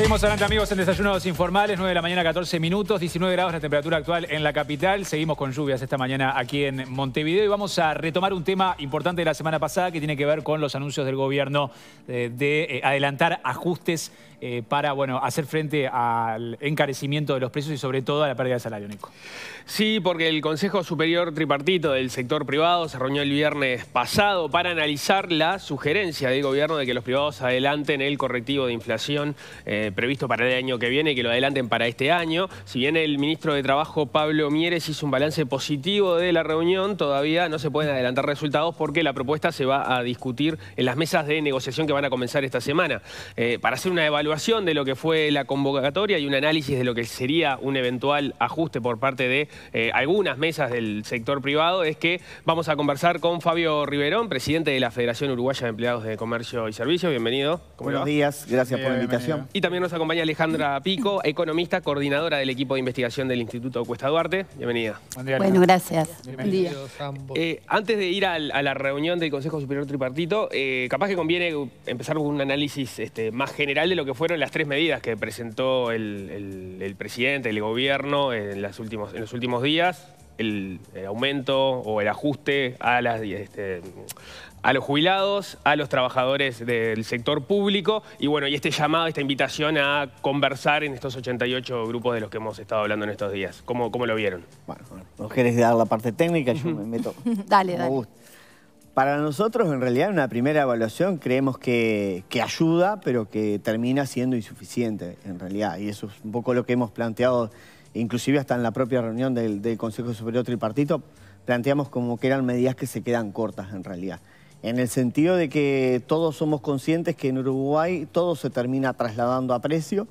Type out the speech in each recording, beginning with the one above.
Seguimos adelante amigos en Desayunos Informales, 9 de la mañana 14 minutos, 19 grados la temperatura actual en la capital. Seguimos con lluvias esta mañana aquí en Montevideo y vamos a retomar un tema importante de la semana pasada que tiene que ver con los anuncios del gobierno eh, de, de eh, adelantar ajustes eh, para bueno, hacer frente al encarecimiento de los precios y sobre todo a la pérdida de salario, único Sí, porque el Consejo Superior Tripartito del sector privado se reunió el viernes pasado para analizar la sugerencia del gobierno de que los privados adelanten el correctivo de inflación eh, previsto para el año que viene, y que lo adelanten para este año. Si bien el ministro de Trabajo, Pablo Mieres, hizo un balance positivo de la reunión, todavía no se pueden adelantar resultados porque la propuesta se va a discutir en las mesas de negociación que van a comenzar esta semana. Eh, para hacer una evaluación de lo que fue la convocatoria y un análisis de lo que sería un eventual ajuste por parte de eh, algunas mesas del sector privado es que vamos a conversar con Fabio Riverón, presidente de la Federación Uruguaya de Empleados de Comercio y Servicios. Bienvenido. Buenos días, gracias por la invitación. Y también nos acompaña Alejandra Pico, economista, coordinadora del equipo de investigación del Instituto Cuesta Duarte. Bienvenida. bueno, gracias. Eh, antes de ir a, la reunión del Consejo Superior Tripartito, eh, capaz que conviene empezar con un análisis este, más general de lo que fue fueron las tres medidas que presentó el, presidente, el gobierno en, las últimos, en los últimos días. El, aumento o el ajuste a, las, este, a los jubilados, a los trabajadores del sector público y bueno, y este llamado, esta invitación a conversar en estos 88 grupos de los que hemos estado hablando en estos días. ¿Cómo, cómo lo vieron? Bueno, vos querés dar la parte técnica, yo me meto. dale, dale. Para nosotros, en realidad, una primera evaluación creemos que, ayuda, pero que termina siendo insuficiente, en realidad. Y eso es un poco lo que hemos planteado, inclusive hasta en la propia reunión del, Consejo Superior Tripartito, planteamos como que eran medidas que se quedan cortas, en realidad. En el sentido de que todos somos conscientes que en Uruguay todo se termina trasladando a precio.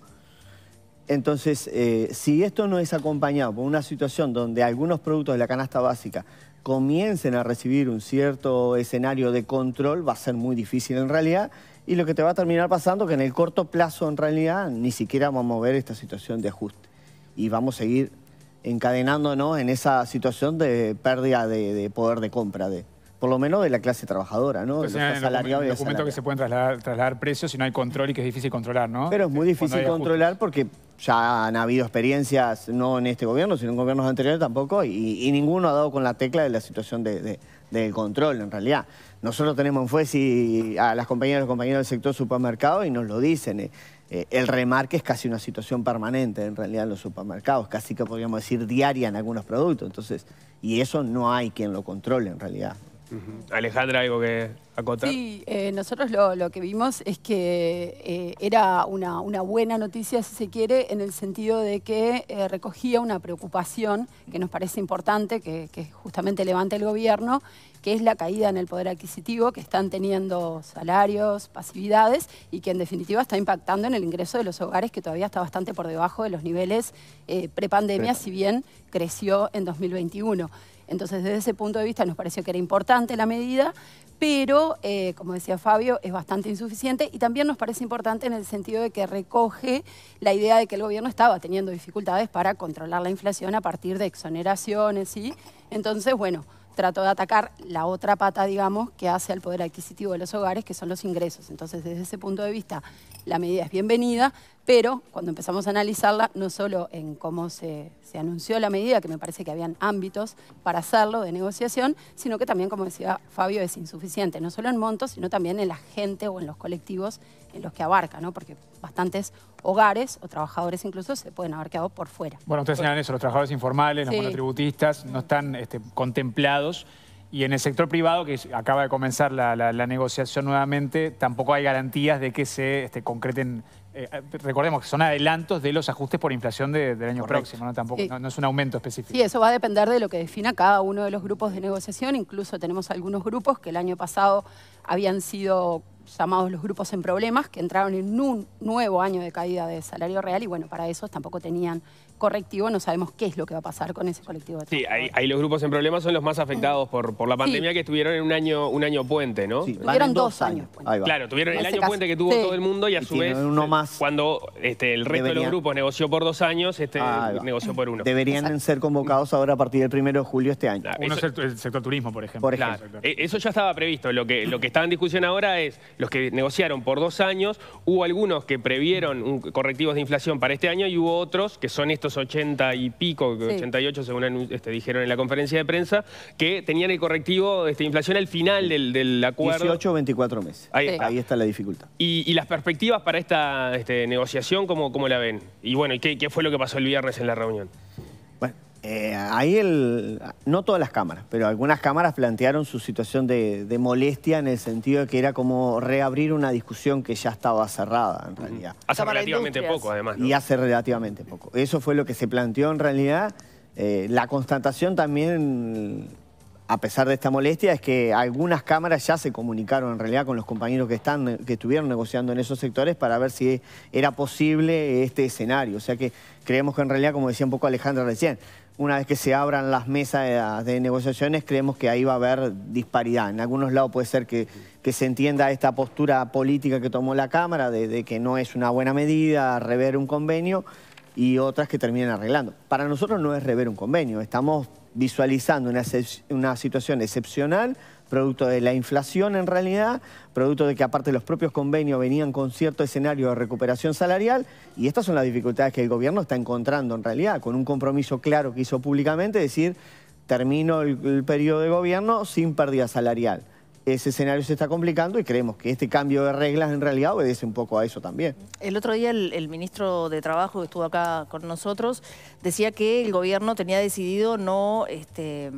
Entonces, eh, si esto no es acompañado por una situación donde algunos productos de la canasta básica comiencen a recibir un cierto escenario de control, va a ser muy difícil en realidad, y lo que te va a terminar pasando es que en el corto plazo en realidad ni siquiera vamos a ver esta situación de ajuste y vamos a seguir encadenándonos en esa situación de pérdida de, poder de compra de, por lo menos de la clase trabajadora, ¿no? Pues los que se pueden trasladar, trasladar, precios si no hay control y que es difícil controlar, ¿no? Pero es muy difícil controlar porque ya han habido experiencias, no en este gobierno, sino en gobiernos anteriores tampoco, y, ninguno ha dado con la tecla de la situación de, del control, en realidad. Nosotros tenemos en FUESI a las compañeras y compañeros del sector supermercado y nos lo dicen. Eh, eh, el remarque es casi una situación permanente, en realidad, en los supermercados, casi que podríamos decir diaria en algunos productos. Entonces, y eso no hay quien lo controle, en realidad. Alejandra, algo que acotar. Sí, eh, nosotros lo, que vimos es que eh, era una, buena noticia, si se quiere, en el sentido de que eh, recogía una preocupación que nos parece importante, que, justamente levante el gobierno, que es la caída en el poder adquisitivo que están teniendo salarios, pasividades y que en definitiva está impactando en el ingreso de los hogares que todavía está bastante por debajo de los niveles prepandemia, si bien creció en 2021. Entonces, desde ese punto de vista nos pareció que era importante la medida, pero, eh, como decía Fabio, es bastante insuficiente y también nos parece importante en el sentido de que recoge la idea de que el gobierno estaba teniendo dificultades para controlar la inflación a partir de exoneraciones, y Entonces, bueno, trató de atacar la otra pata, digamos, que hace al poder adquisitivo de los hogares, que son los ingresos. Entonces, desde ese punto de vista, la medida es bienvenida, pero cuando empezamos a analizarla, no solo en cómo se, anunció la medida, que me parece que habían ámbitos para hacerlo de negociación, sino que también, como decía Fabio, es insuficiente, no solo en montos, sino también en la gente o en los colectivos en los que abarca, ¿no? porque bastantes hogares o trabajadores incluso se pueden haber quedado por fuera. Bueno, ustedes señalan eso, los trabajadores informales, los monotributistas, no están este, contemplados. Y en el sector privado, que acaba de comenzar la, negociación nuevamente, tampoco hay garantías de que se este, concreten eh, eh, recordemos que son adelantos de los ajustes por inflación del año próximo, ¿no? Tampoco, no, es un aumento específico. Sí, eso va a depender de lo que defina cada uno de los grupos de negociación. Incluso tenemos algunos grupos que el año pasado habían sido llamados los grupos en problemas, que entraron en un nuevo año de caída de salario real y bueno, para eso tampoco tenían correctivo, no sabemos qué es lo que va a pasar con ese colectivo. De sí, ahí, los grupos en problemas son los más afectados por, por la pandemia que estuvieron en un año, un año puente, ¿no? Sí, tuvieron dos años. Claro, tuvieron el año puente que tuvo todo el mundo y a su vez, cuando este, el resto de los grupos negoció por dos años, este ah, negoció por uno. Deberían ser convocados ahora a partir del primero de julio este año. Ah, uno el sector turismo, por ejemplo. Por ejemplo. E, eso ya estaba previsto. Lo que, lo que está en discusión ahora es los que negociaron por dos años, hubo algunos que previeron correctivos de inflación para este año y hubo otros, que son estos 80 y pico, y 88 según este, dijeron en la conferencia de prensa, que tenían el correctivo de este, inflación al final del, acuerdo. 18 o 24 meses. Ahí, está la dificultad. Y, las perspectivas para esta este, negociación, ¿cómo, la ven? Y bueno, qué, qué fue lo que pasó el viernes en la reunión? Bueno, eh, ahí el, no todas las cámaras, pero algunas cámaras plantearon su situación de, molestia en el sentido de que era como reabrir una discusión que ya estaba cerrada en realidad. Hace relativamente poco además. Y hace relativamente poco. Eso fue lo que se planteó en realidad. Eh, la constatación también a pesar de esta molestia, es que algunas cámaras ya se comunicaron en realidad con los compañeros que, están, que estuvieron negociando en esos sectores para ver si era posible este escenario. O sea que creemos que en realidad, como decía un poco Alejandra recién, una vez que se abran las mesas de, negociaciones, creemos que ahí va a haber disparidad. En algunos lados puede ser que, se entienda esta postura política que tomó la Cámara, de, que no es una buena medida rever un convenio, y otras que terminen arreglando. Para nosotros no es rever un convenio, estamos visualizando una, situación excepcional, producto de la inflación en realidad, producto de que aparte los propios convenios venían con cierto escenario de recuperación salarial y estas son las dificultades que el gobierno está encontrando en realidad, con un compromiso claro que hizo públicamente, decir, termino el periodo de gobierno sin pérdida salarial ese escenario se está complicando y creemos que este cambio de reglas en realidad obedece un poco a eso también. El otro día el, ministro de Trabajo que estuvo acá con nosotros decía que el gobierno tenía decidido no este,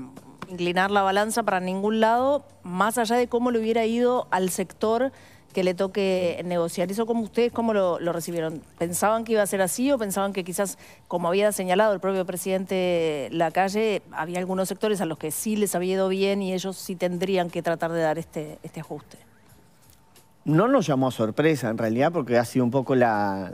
inclinar la balanza para ningún lado, más allá de cómo le hubiera ido al sector que le toque negociar. ¿Eso como ustedes cómo lo, recibieron? ¿Pensaban que iba a ser así o pensaban que quizás, como había señalado el propio presidente la calle, había algunos sectores a los que sí les había ido bien y ellos sí tendrían que tratar de dar este, este ajuste? No nos llamó a sorpresa en realidad porque ha sido un poco la,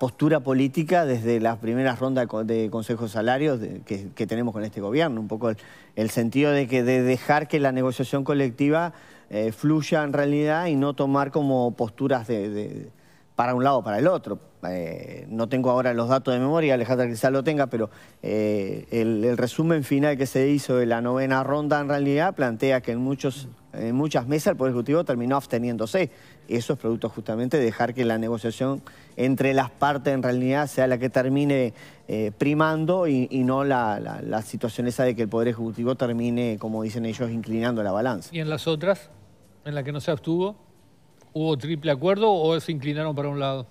postura política desde las primeras rondas de consejos salarios que, tenemos con este gobierno, un poco el, el sentido de que de dejar que la negociación colectiva eh, fluya en realidad y no tomar como posturas de, para un lado o para el otro. Eh, no tengo ahora los datos de memoria, Alejandra quizás lo tenga, pero eh, el, resumen final que se hizo de la novena ronda en realidad plantea que en, muchos, en muchas mesas el Poder Ejecutivo terminó absteniéndose. Eso es producto justamente de dejar que la negociación entre las partes en realidad sea la que termine primando y, no la, la situación esa de que el Poder Ejecutivo termine, como dicen ellos, inclinando la balanza. ¿Y en las otras? en la que no se abstuvo? ¿Hubo triple acuerdo o se inclinaron para un lado?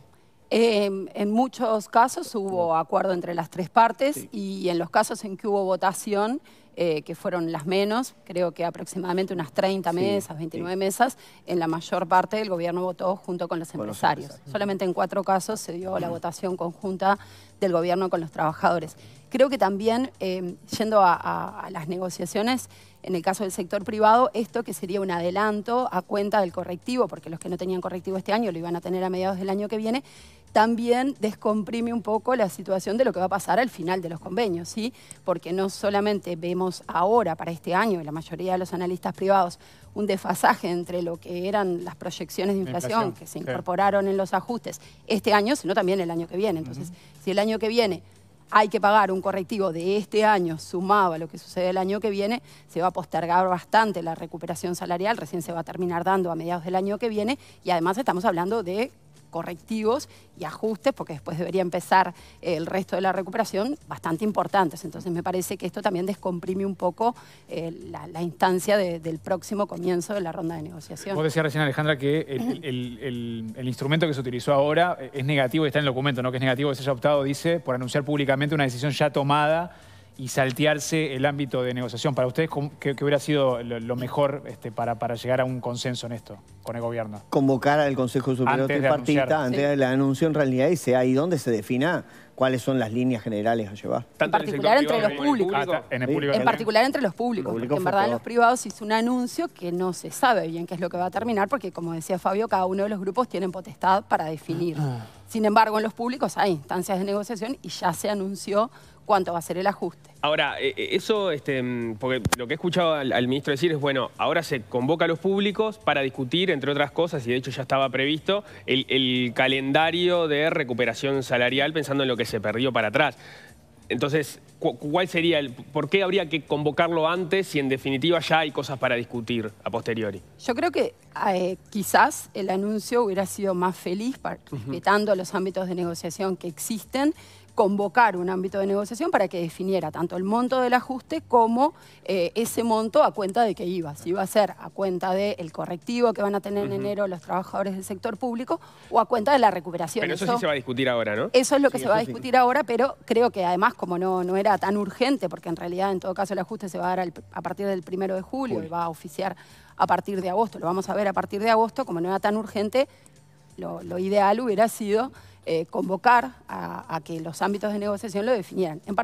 Em, en muchos casos hubo acuerdo entre las tres partes y en los casos en que hubo votación, eh, que fueron las menos, creo que aproximadamente unas 30 mesas, 29 mesas, en la mayor parte el gobierno votó junto con Los empresarios. Solamente en cuatro casos se dio la votación conjunta del gobierno con los trabajadores. Creo que también, eh, yendo a, las negociaciones, en el caso del sector privado, esto que sería un adelanto a cuenta del correctivo, porque los que no tenían correctivo este año lo iban a tener a mediados del año que viene, también descomprime un poco la situación de lo que va a pasar al final de los convenios, ¿sí? Porque no solamente vemos ahora para este año, y la mayoría de los analistas privados, un desfasaje entre lo que eran las proyecciones de inflación, que se incorporaron en los ajustes este año, sino también el año que viene. Entonces, si el año que viene hay que pagar un correctivo de este año sumado a lo que sucede el año que viene, se va a postergar bastante la recuperación salarial, recién se va a terminar dando a mediados del año que viene y además estamos hablando de correctivos y ajustes, porque después debería empezar eh, el resto de la recuperación, bastante importantes. Entonces me parece que esto también descomprime un poco eh, la, instancia del próximo comienzo de la ronda de negociación. Vos decías recién, Alejandra, que el, instrumento que se utilizó ahora eh, es negativo y está en el documento, ¿no? que es negativo que se haya optado, dice, por anunciar públicamente una decisión ya tomada y saltearse el ámbito de negociación. Para ustedes, ¿qué, hubiera sido lo, mejor este, para, para, llegar a un consenso en esto con el gobierno? Convocar al Consejo Superior antes de antes ante el anuncio en realidad y ahí dónde se defina cuáles son las líneas generales a llevar. En particular entre los públicos. En particular entre los públicos. Porque en verdad en los privados hizo un anuncio que no se sabe bien qué es lo que va a terminar, porque como decía Fabio, cada uno de los grupos tiene potestad para definir. Ah. Sin embargo, en los públicos hay instancias de negociación y ya se anunció cuánto va a ser el ajuste. Ahora, eh, eh, eso, este, mm, porque lo que he escuchado al, ministro decir es, bueno, ahora se convoca a los públicos para discutir, entre otras cosas, y de hecho ya estaba previsto, el, calendario de recuperación salarial pensando en lo que se perdió para atrás. Entonces, ¿cuál sería el...? ¿Por qué habría que convocarlo antes si en definitiva ya hay cosas para discutir a posteriori? Yo creo que eh, quizás el anuncio hubiera sido más feliz, respetando los ámbitos de negociación que existen, convocar un ámbito de negociación para que definiera tanto el monto del ajuste como eh, ese monto a cuenta de que iba. Si iba a ser a cuenta del correctivo que van a tener en enero los trabajadores del sector público o a cuenta de la recuperación. Pero eso, sí se va a discutir ahora, ¿no? Eso es lo que se va a discutir ahora, pero creo que además, como no, no era tan urgente, porque en realidad en todo caso el ajuste se va a dar a partir del primero de julio, y va a oficiar a partir de agosto, lo vamos a ver a partir de agosto, como no era tan urgente, lo ideal hubiera sido eh, convocar a, que los ámbitos de negociación lo definieran. En,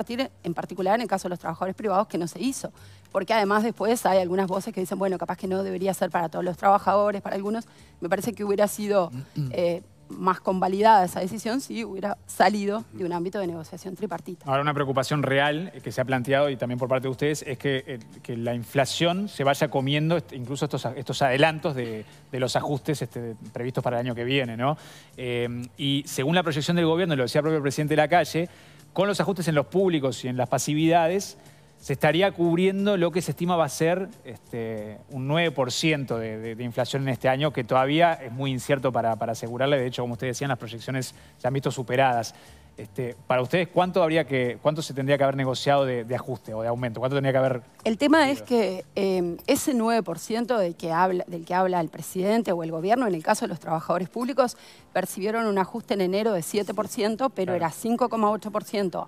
particular en el caso de los trabajadores privados, que no se hizo. Porque además después hay algunas voces que dicen, bueno, capaz que no debería ser para todos los trabajadores, para algunos. Me parece que hubiera sido... Mm, mm. Eh, más convalidada esa decisión si hubiera salido de un ámbito de negociación tripartita. Ahora, una preocupación real que se ha planteado y también por parte de ustedes es que, eh, la inflación se vaya comiendo incluso estos, adelantos de, los ajustes este, previstos para el año que viene. Eh, y según la proyección del gobierno, lo decía el propio presidente de la calle, con los ajustes en los públicos y en las pasividades, se estaría cubriendo lo que se estima va a ser este, un 9% de, inflación en este año, que todavía es muy incierto para, asegurarle. De hecho, como ustedes decían, las proyecciones se han visto superadas. Este, para ustedes, ¿cuánto, habría que, ¿cuánto se tendría que haber negociado de, ajuste o de aumento? ¿Cuánto tendría que haber...? El tema es que eh, ese 9% del que, habla, del que habla el presidente o el gobierno, en el caso de los trabajadores públicos, percibieron un ajuste en enero de 7%, pero era 5,8%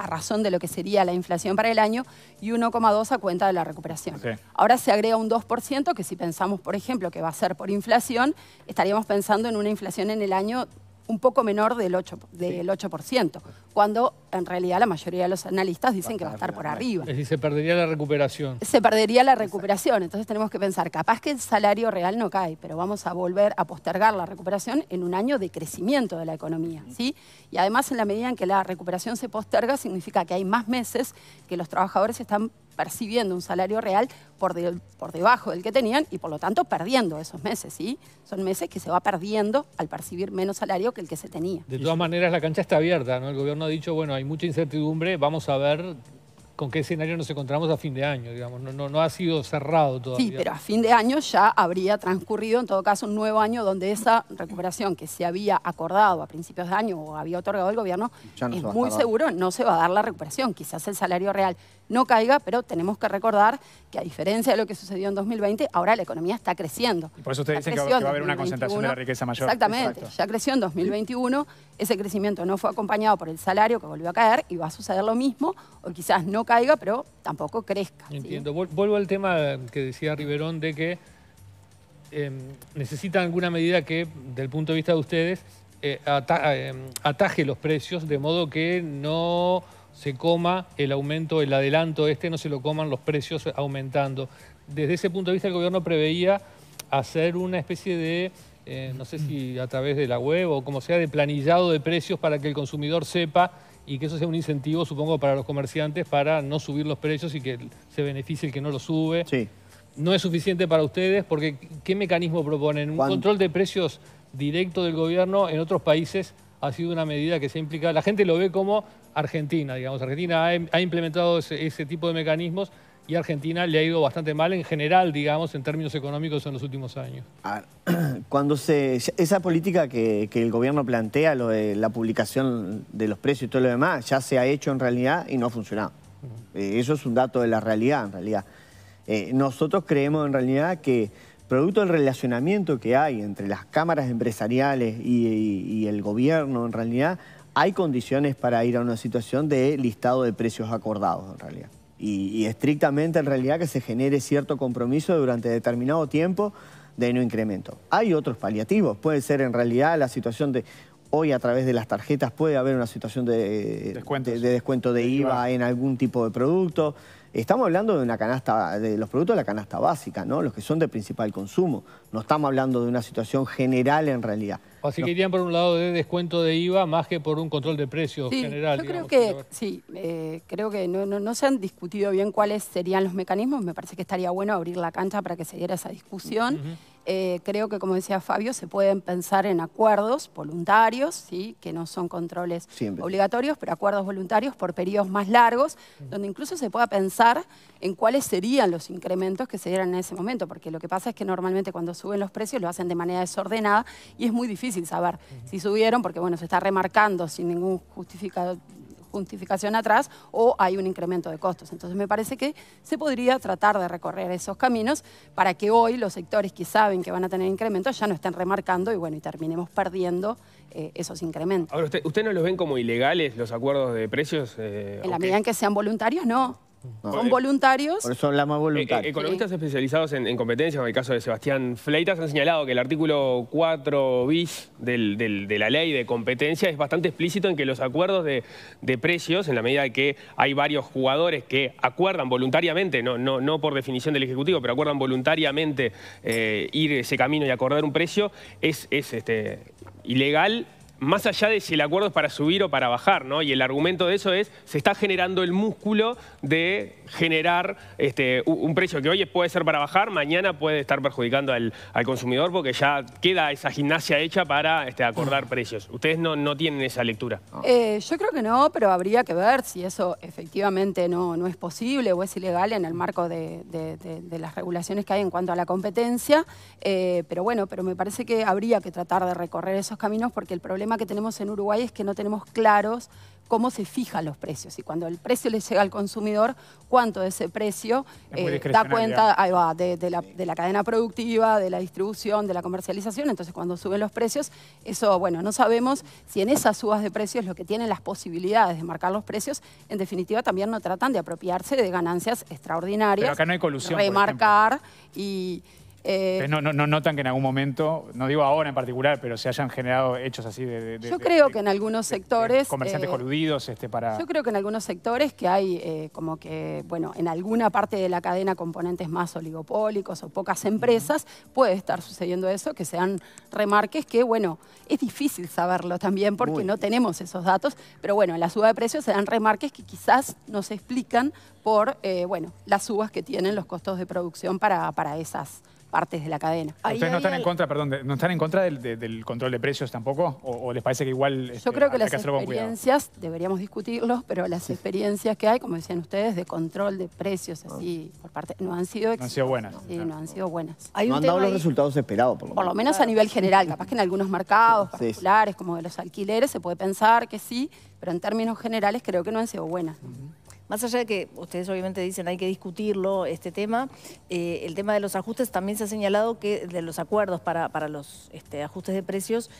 a razón de lo que sería la inflación para el año y 1,2 a cuenta de la recuperación. Ahora se agrega un 2%, que si pensamos, por ejemplo, que va a ser por inflación, estaríamos pensando en una inflación en el año un poco menor del 8%, del 8% cuando en realidad la mayoría de los analistas dicen que va a estar por arriba. Es decir, se perdería la recuperación. Se perdería la recuperación, entonces tenemos que pensar, capaz que el salario real no cae, pero vamos a volver a postergar la recuperación en un año de crecimiento de la economía, ¿sí? Y además en la medida en que la recuperación se posterga significa que hay más meses que los trabajadores están percibiendo un salario real por, por debajo del que tenían y por lo tanto perdiendo esos meses, ¿sí? Son meses que se va perdiendo al percibir menos salario que el que se tenía. De todas maneras la cancha está abierta, ¿no? El gobierno dicho, bueno, hay mucha incertidumbre, vamos a ver con qué escenario nos encontramos a fin de año, digamos, no, no, ha sido cerrado todavía. Sí, pero a fin de año ya habría transcurrido, en todo caso, un nuevo año donde esa recuperación que se había acordado a principios de año o había otorgado el gobierno, es muy seguro, no se va a dar la recuperación, quizás el salario real no caiga, pero tenemos que recordar que a diferencia de lo que sucedió en 2020, ahora la economía está creciendo. por eso usted dice que va, a haber una concentración de riqueza mayor. Exactamente, ya creció en 2021, ese crecimiento no fue acompañado por el salario que volvió a caer y va a suceder lo mismo, o quizás no caiga, pero tampoco crezca. Entiendo, vuelvo al tema que decía Riverón de que em, necesita alguna medida que, del punto de vista de ustedes, eh, em, ataje los precios de modo que no se coma el aumento, el adelanto este, no se lo coman los precios aumentando. Desde ese punto de vista el gobierno preveía hacer una especie de, eh, no sé si a través de la web o como sea, de planillado de precios para que el consumidor sepa y que eso sea un incentivo, supongo, para los comerciantes para no subir los precios y que se beneficie el que no lo sube. No es suficiente para ustedes porque ¿qué mecanismo proponen? ¿Un control de precios directo del gobierno en otros países? ha sido una medida que se ha implicado. La gente lo ve como Argentina, digamos. Argentina ha, implementado ese, tipo de mecanismos y a Argentina le ha ido bastante mal en general, digamos, en términos económicos en los últimos años. Ah, cuando se... Esa política que, el gobierno plantea, lo de la publicación de los precios y todo lo demás, ya se ha hecho en realidad y no ha funcionado. Eh, eso es un dato de la realidad, en realidad. Eh, nosotros creemos en realidad que producto del relacionamiento que hay entre las cámaras empresariales y el gobierno, en realidad, hay condiciones para ir a una situación de listado de precios acordados en realidad. Y, estrictamente en realidad que se genere cierto compromiso durante determinado tiempo de no incremento. Hay otros paliativos, puede ser en realidad la situación de Hoy a través de las tarjetas puede haber una situación de, descuento de, IVA, en algún tipo de producto. Estamos hablando de una canasta, de los productos de la canasta básica, ¿no? Los que son de principal consumo. No estamos hablando de una situación general en realidad. Así que irían por un lado de descuento de IVA más que por un control de precios general. Yo creo que, sí, eh, creo que no, se han discutido bien cuáles serían los mecanismos. Me parece que estaría bueno abrir la cancha para que se diera esa discusión. Eh, creo que, como decía Fabio, se pueden pensar en acuerdos voluntarios, ¿sí? que no son controles obligatorios, pero acuerdos voluntarios por periodos más largos, donde incluso se pueda pensar en cuáles serían los incrementos que se dieran en ese momento, porque lo que pasa es que normalmente cuando suben los precios lo hacen de manera desordenada y es muy difícil saber si subieron, porque bueno, se está remarcando sin ningún justificado justificación atrás o hay un incremento de costos. Entonces me parece que se podría tratar de recorrer esos caminos para que hoy los sectores que saben que van a tener incrementos ya no estén remarcando y bueno, y terminemos perdiendo eh, esos incrementos. Ahora, ¿usted, ¿usted, no los ven como ilegales los acuerdos de precios? Eh, en la medida en que sean voluntarios, no. Son eh, voluntarios. Por eso hablamos eh, voluntarios. economistas especializados en, en, competencias, en el caso de Sebastián Fleitas, han señalado que el artículo 4 bis de la ley de competencia es bastante explícito en que los acuerdos de, precios, en la medida que hay varios jugadores que acuerdan voluntariamente, no, no, no por definición del Ejecutivo, pero acuerdan voluntariamente eh, ir ese camino y acordar un precio, es, este, ilegal más allá de si el acuerdo es para subir o para bajar, ¿no? Y el argumento de eso es, se está generando el músculo de generar este, un precio que hoy puede ser para bajar, mañana puede estar perjudicando al, consumidor porque ya queda esa gimnasia hecha para este, acordar precios. Ustedes no, no tienen esa lectura. Eh, yo creo que no, pero habría que ver si eso efectivamente no, no es posible o es ilegal en el marco de, las regulaciones que hay en cuanto a la competencia. Eh, pero bueno, pero me parece que habría que tratar de recorrer esos caminos porque el problema que tenemos en Uruguay es que no tenemos claros cómo se fijan los precios y cuando el precio le llega al consumidor, cuánto de ese precio eh, da cuenta de, la, cadena productiva, de la distribución, de la comercialización. Entonces, cuando suben los precios, eso, bueno, no sabemos si en esas subas de precios lo que tienen las posibilidades de marcar los precios, en definitiva, también no tratan de apropiarse de ganancias extraordinarias. Pero acá no hay colusión. Remarcar y eh, no, no, notan que en algún momento, no digo ahora en particular, pero se hayan generado hechos así de... yo creo que en algunos sectores... comerciantes eh, coludidos este, para... Yo creo que en algunos sectores que hay eh, como que, bueno, en alguna parte de la cadena componentes más oligopólicos o pocas empresas, puede estar sucediendo eso, que sean remarques que, bueno, es difícil saberlo también porque no tenemos esos datos, pero bueno, en la suba de precios se dan remarques que quizás nos explican por, bueno, las subas que tienen los costos de producción para, para esas partes de la cadena. ¿Ustedes no están, en contra, perdón, no están en contra del, control de precios tampoco? ¿O, les parece que igual este, Yo creo que las experiencias, deberíamos discutirlos, pero las experiencias que hay, como decían ustedes, de control de precios así por parte, no han sido han sido buenas. no han sido buenas. Hay dado los resultados esperados, por lo menos. a nivel general, capaz que en algunos mercados particulares, como de los alquileres, se puede pensar que sí, pero en términos generales creo que no han sido buenas. Más allá de que ustedes obviamente dicen hay que discutirlo, este tema, eh, el tema de los ajustes también se ha señalado que de los acuerdos para, los este, ajustes de precios,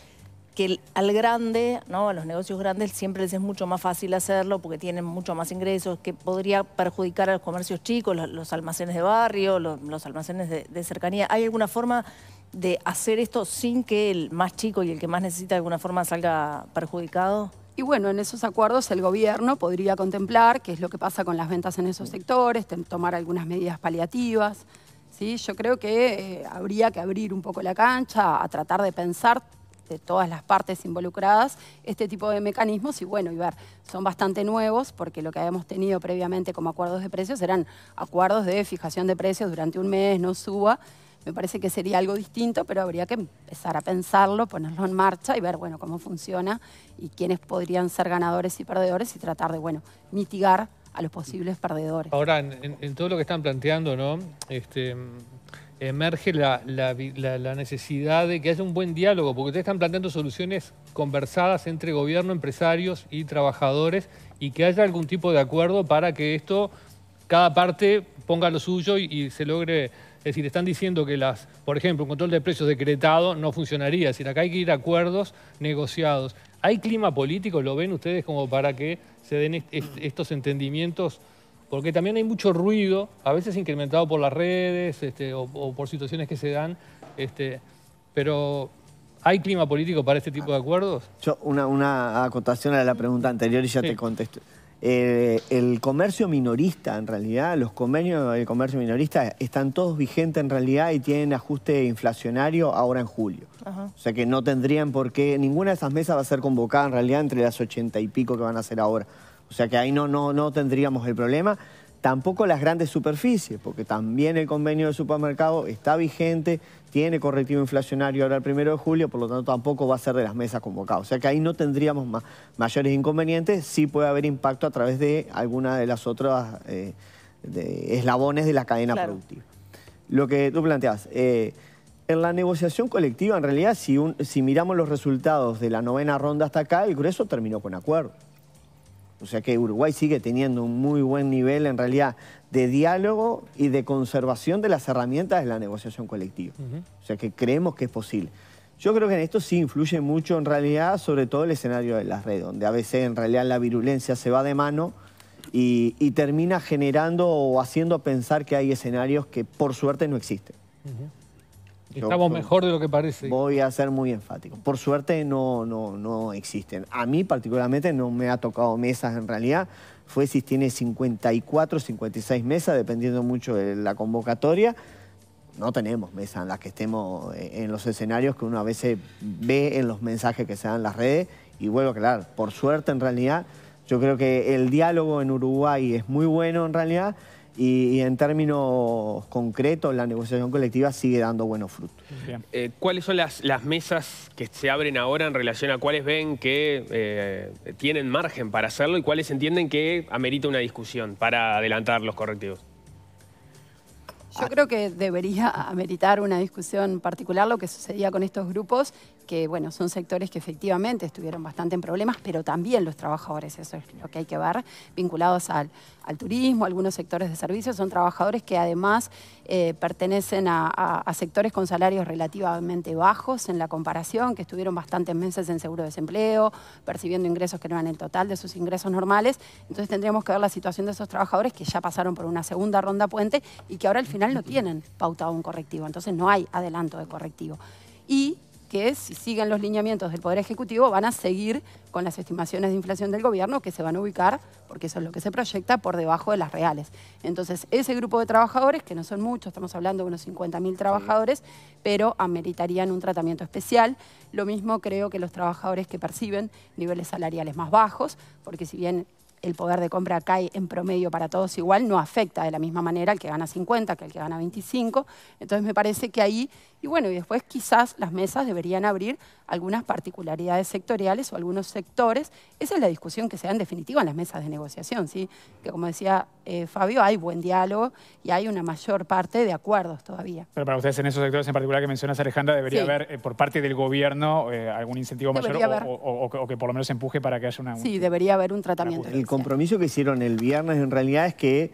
que al grande, ¿no? a los negocios grandes siempre les es mucho más fácil hacerlo porque tienen mucho más ingresos, que podría perjudicar a los comercios chicos, los, almacenes de barrio, los, almacenes de, de, cercanía. ¿Hay alguna forma de hacer esto sin que el más chico y el que más necesita de alguna forma salga perjudicado? Y bueno, en esos acuerdos el gobierno podría contemplar qué es lo que pasa con las ventas en esos sectores, tomar algunas medidas paliativas. ¿sí? Yo creo que eh, habría que abrir un poco la cancha a tratar de pensar de todas las partes involucradas este tipo de mecanismos y bueno, y ver, son bastante nuevos porque lo que habíamos tenido previamente como acuerdos de precios eran acuerdos de fijación de precios durante un mes, no suba. Me parece que sería algo distinto, pero habría que empezar a pensarlo, ponerlo en marcha y ver, bueno, cómo funciona y quiénes podrían ser ganadores y perdedores y tratar de, bueno, mitigar a los posibles perdedores. Ahora, en, todo lo que están planteando, ¿no? Este, emerge la, necesidad de que haya un buen diálogo, porque ustedes están planteando soluciones conversadas entre gobierno, empresarios y trabajadores, y que haya algún tipo de acuerdo para que esto, cada parte ponga lo suyo y se logre es decir, están diciendo que, las, por ejemplo, un control de precios decretado no funcionaría. Es decir, acá hay que ir a acuerdos negociados. ¿Hay clima político, lo ven ustedes, como para que se den estos entendimientos? Porque también hay mucho ruido, a veces incrementado por las redes este, o, por situaciones que se dan. Este, pero ¿Hay clima político para este tipo de acuerdos? Yo, una, acotación a la pregunta anterior y ya te contesto. Eh, el comercio minorista, en realidad, los convenios de comercio minorista están todos vigentes en realidad y tienen ajuste inflacionario ahora en julio. O sea que no tendrían por qué, ninguna de esas mesas va a ser convocada en realidad entre las ochenta y pico que van a hacer ahora. O sea que ahí no, no, no tendríamos el problema. Tampoco las grandes superficies, porque también el convenio de supermercado está vigente tiene correctivo inflacionario ahora el primero de julio, por lo tanto tampoco va a ser de las mesas convocadas. O sea que ahí no tendríamos mayores inconvenientes, sí puede haber impacto a través de alguna de las otras eh, eslabones de la cadena productiva. Lo que tú planteas, eh, en la negociación colectiva, en realidad, si miramos los resultados de la novena ronda hasta acá, el grueso terminó con acuerdo. O sea que Uruguay sigue teniendo un muy buen nivel en realidad de diálogo y de conservación de las herramientas de la negociación colectiva. O sea que creemos que es posible. Yo creo que en esto sí influye mucho en realidad, sobre todo el escenario de las redes, donde a veces en realidad la virulencia se va de mano y, termina generando o haciendo pensar que hay escenarios que por suerte no existen. Estamos mejor de lo que parece. Voy a ser muy enfático. Por suerte no, no, no existen. A mí particularmente no me ha tocado mesas en realidad fue si tiene 54, 56 mesas, dependiendo mucho de la convocatoria. No tenemos mesas en las que estemos eh, en los escenarios que uno a veces ve en los mensajes que se dan en las redes. Y vuelvo a aclarar, por suerte en realidad, yo creo que el diálogo en Uruguay es muy bueno en realidad y, en términos concretos la negociación colectiva sigue dando buenos frutos. Eh, ¿Cuáles son las, mesas que se abren ahora en relación a cuáles ven que eh, tienen margen para hacerlo y cuáles entienden que amerita una discusión para adelantar los correctivos? Yo creo que debería ameritar una discusión particular lo que sucedía con estos grupos que, bueno, son sectores que efectivamente estuvieron bastante en problemas, pero también los trabajadores, eso es lo que hay que ver, vinculados al, turismo, algunos sectores de servicios, son trabajadores que además eh, pertenecen a, sectores con salarios relativamente bajos en la comparación, que estuvieron bastantes meses en seguro de desempleo, percibiendo ingresos que no eran el total de sus ingresos normales. Entonces tendríamos que ver la situación de esos trabajadores que ya pasaron por una segunda ronda puente y que ahora al final no tienen pautado un correctivo. Entonces no hay adelanto de correctivo. Y que si siguen los lineamientos del Poder Ejecutivo van a seguir con las estimaciones de inflación del gobierno que se van a ubicar, porque eso es lo que se proyecta, por debajo de las reales. Entonces, ese grupo de trabajadores, que no son muchos, estamos hablando de unos 50.000 trabajadores, pero ameritarían un tratamiento especial. Lo mismo creo que los trabajadores que perciben niveles salariales más bajos, porque si bien el poder de compra cae en promedio para todos igual, no afecta de la misma manera al que gana 50 que al que gana 25. Entonces me parece que ahí, y bueno, y después quizás las mesas deberían abrir algunas particularidades sectoriales o algunos sectores. Esa es la discusión que se da en definitiva en las mesas de negociación, ¿sí? Que como decía eh, Fabio, hay buen diálogo y hay una mayor parte de acuerdos todavía. Pero para ustedes en esos sectores en particular que mencionas, Alejandra, debería haber eh, por parte del gobierno eh, algún incentivo mayor o, que por lo menos empuje para que haya una... sí, debería haber un tratamiento compromiso que hicieron el viernes en realidad es que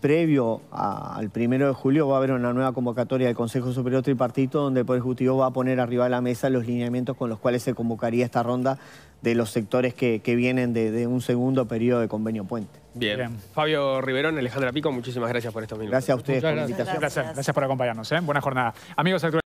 previo al primero de julio va a haber una nueva convocatoria del Consejo Superior Tripartito donde el Poder Ejecutivo va a poner arriba de la mesa los lineamientos con los cuales se convocaría esta ronda de los sectores que, vienen de, un segundo periodo de convenio puente. Bien. Fabio Riverón, Alejandra Pico, muchísimas gracias por estos minutos. Gracias a ustedes por la invitación. Gracias. por acompañarnos. ¿eh? Buena jornada. Amigos,